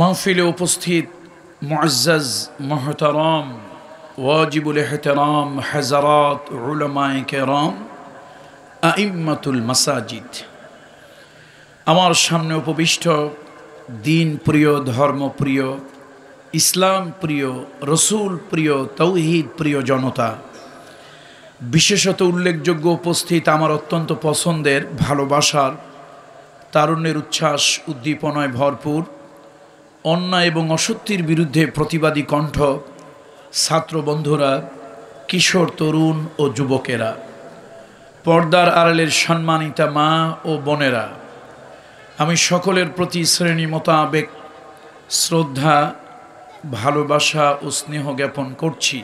মাহফিলে উপস্থিত মজ্জাজ মহতারাম ওয়াজিবুল এহতারাম হেজারাত রুলামায় কেরাম আইম্মাতুল মাসাজিদ আমার সামনে উপবিষ্ট দিন প্রিয় ধর্ম প্রিয় ইসলাম প্রিয় রসুল প্রিয় তৌহিদ প্রিয় জনতা বিশেষত উল্লেখযোগ্য উপস্থিত আমার অত্যন্ত পছন্দের ভালোবাসার তারুণ্যের উচ্ছ্বাস উদ্দীপনায় ভরপুর অন্যায় এবং অসত্যির বিরুদ্ধে প্রতিবাদী কণ্ঠ ছাত্র বন্ধুরা কিশোর তরুণ ও যুবকেরা পর্দার আড়ালের সম্মানিতা মা ও বোনেরা আমি সকলের প্রতি শ্রেণী মোতাবেক শ্রদ্ধা ভালোবাসা ও স্নেহ জ্ঞাপন করছি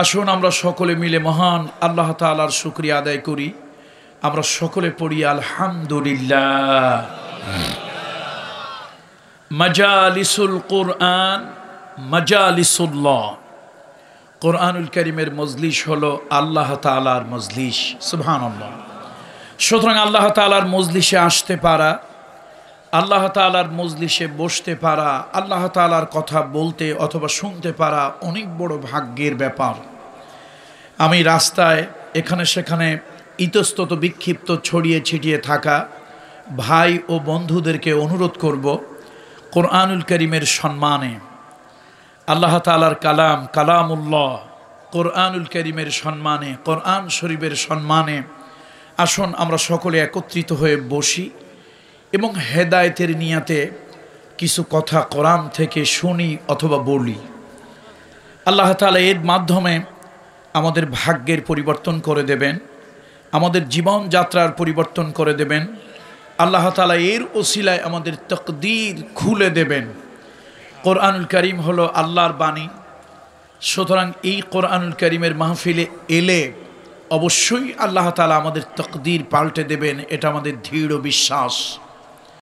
আসুন আমরা সকলে মিলে মহান আল্লাহ তালার শুক্রিয়া আদায় করি আমরা সকলে পড়ি আলহামদুলিল্লাহ মজালিসুল কোরআন মজালিসুল্লাহ কোরআনুল করিমের মজলিস হলো আল্লাহ তালার মজলিস সুবহানাল্লাহ সুতরাং আল্লাহ তালার মজলিসে আসতে পারা আল্লাহ তালার মজলিসে বসতে পারা আল্লাহ তালার কথা বলতে অথবা শুনতে পারা অনেক বড় ভাগ্যের ব্যাপার আমি রাস্তায় এখানে সেখানে ইতস্তত বিক্ষিপ্ত ছড়িয়ে ছিটিয়ে থাকা ভাই ও বন্ধুদেরকে অনুরোধ করব কোরআনুল করিমের সম্মানে আল্লাহ তালার কালাম কালামুল্লাহ কোরআনুল করিমের সম্মানে কোরআন শরীফের সম্মানে আসুন আমরা সকলে একত্রিত হয়ে বসি এবং হেদায়তের নিয়াতে কিছু কথা কোরআন থেকে শুনি অথবা বলি আল্লাহ তালা এর মাধ্যমে আমাদের ভাগ্যের পরিবর্তন করে দেবেন আমাদের জীবনযাত্রার পরিবর্তন করে দেবেন আল্লাহ তালা এর ওসিলায় আমাদের তকদির খুলে দেবেন কোরআনুল করিম হলো আল্লাহর বাণী সুতরাং এই কোরআনুল করিমের মাহফিলে এলে অবশ্যই আল্লাহ তালা আমাদের তকদির পাল্টে দেবেন এটা আমাদের দৃঢ় বিশ্বাস